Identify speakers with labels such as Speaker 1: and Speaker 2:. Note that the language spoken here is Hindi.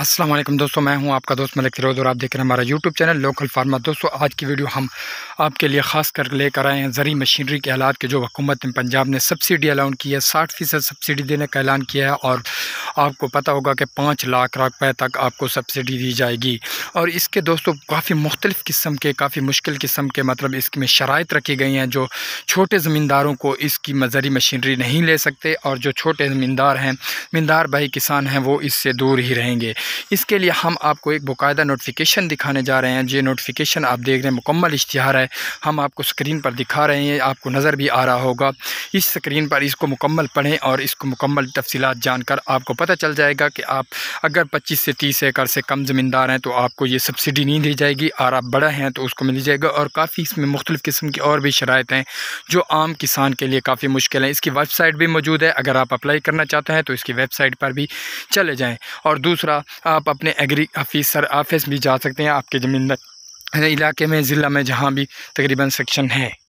Speaker 1: अस्सलाम वालेकुम दोस्तों मैं हूं आपका दोस्त मलिक फिरोज और आप देख रहे हैं हमारा यूट्यूब चैनल लोकल फार्मा दोस्तों आज की वीडियो हम आपके लिए खास कर लेकर आए हैं ज़री मशीनरी के हालात के जो हुकूमत ने पंजाब ने सब्सिडी अलाउन की है साठ फ़ीसद सब्सिडी देने का ऐलान किया है और आपको पता होगा कि पाँच लाख रुपये तक आपको सब्सिडी दी जाएगी और इसके दोस्तों काफ़ी मुख्तलिफ़ किस्म के काफ़ी मुश्किल किस्म के मतलब इसमें शरात रखी गई हैं जो छोटे ज़मींदारों को इसकी मजरी मशीनरी नहीं ले सकते और जो छोटे ज़मींदार हैं ज़मींदार भाई किसान हैं वो इससे दूर ही रहेंगे इसके लिए हम आपको एक बाकायदा नोटिफिकेशन दिखाने जा रहे हैं ये नोटिफिकेशन आप देख रहे हैं मुकम्मल इश्तहार है हम आपको स्क्रीन पर दिखा रहे हैं आपको नज़र भी आ रहा होगा इस स्क्रीन पर इसको मुकम्मल पढ़ें और इसको मुकम्मल तफसीत जानकर आपको पता चल जाएगा कि आप अगर 25 से 30 एकड़ से कम ज़मींदार हैं तो आपको ये सब्सिडी नहीं दी जाएगी और आप बड़ा हैं तो उसको मिल जाएगा और काफ़ी इसमें मुख्तलिफ़ किस्म की और भी शरात हैं जो आम किसान के लिए काफ़ी मुश्किल है इसकी वेबसाइट भी मौजूद है अगर आप अप्लाई करना चाहते हैं तो इसकी वेबसाइट पर भी चले जाएँ और दूसरा आप अपने एग्री ऑफिसर ऑफिस भी जा सकते हैं आपके ज़मींदार इलाके में ज़िला में जहाँ भी तकरीबन सेक्शन है